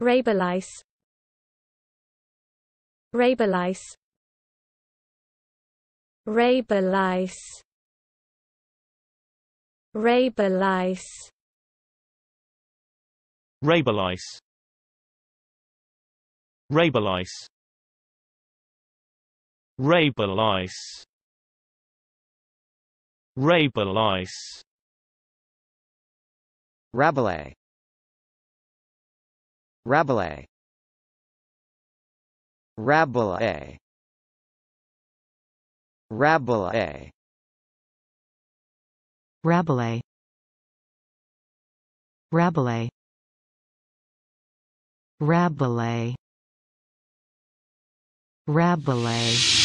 Rabelais Rabelais Rabelais Rabelais Rabelais Rabelais Rabelais Rabelais Rabelais Rabelais Rabelais Rabelais Rabelais Rabelais Rabelais Rabelais